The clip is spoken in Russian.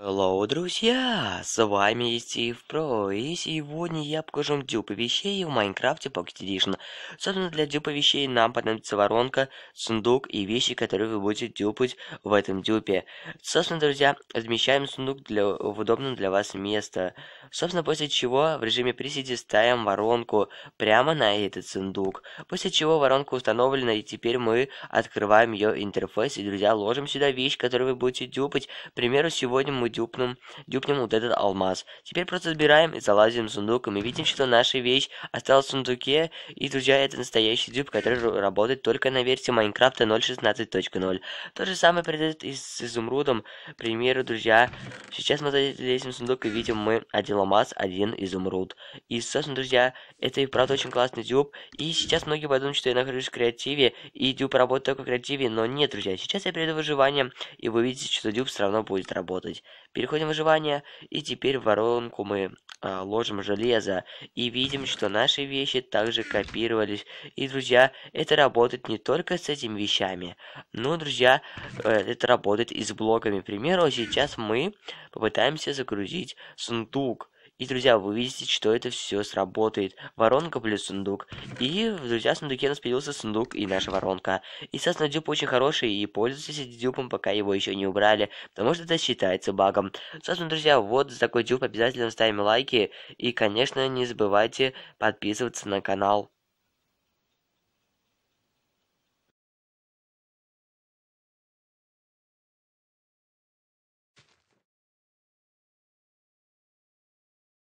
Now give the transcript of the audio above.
Hello, друзья! С вами Стив Про, и сегодня я покажу вам дюпы вещей в Майнкрафте Pocket Edition. Собственно, для дюпа вещей нам понадобится воронка, сундук и вещи, которые вы будете дюпать в этом дюпе. Собственно, друзья, размещаем сундук для, в удобном для вас место. Собственно, после чего в режиме пресиди ставим воронку прямо на этот сундук. После чего воронка установлена, и теперь мы открываем ее интерфейс, и, друзья, ложим сюда вещь, которую вы будете дюпать. К примеру, сегодня мы дюпнем, дюпнем вот этот алмаз. Теперь просто забираем и залазим в сундук, и мы видим, что наша вещь осталась в сундуке, и, друзья, это настоящий дюп, который работает только на версии Майнкрафта 0.16.0. То же самое произойдет и с изумрудом. К примеру, друзья, сейчас мы залезем в сундук и видим мы один алмаз, один изумруд. И, собственно, друзья, это и правда очень классный дюп и сейчас многие подумают, что я нахожусь в креативе, и дюп работает только в креативе, но нет, друзья, сейчас я перейду в и вы видите, что дюб все равно будет работать. Переходим в выживание. И теперь в воронку мы а, ложим железо. И видим, что наши вещи также копировались. И, друзья, это работает не только с этими вещами. Но, друзья, э, это работает и с блоками. К примеру, сейчас мы попытаемся загрузить сундук и, друзья, вы видите, что это все сработает. Воронка плюс сундук. И, друзья, в сундуке у нас появился сундук и наша воронка. И, соответственно, дюб очень хороший, и пользуйтесь этим дюпом пока его еще не убрали, потому что это считается багом. Собственно, друзья, вот за такой дюп обязательно ставим лайки. И, конечно, не забывайте подписываться на канал.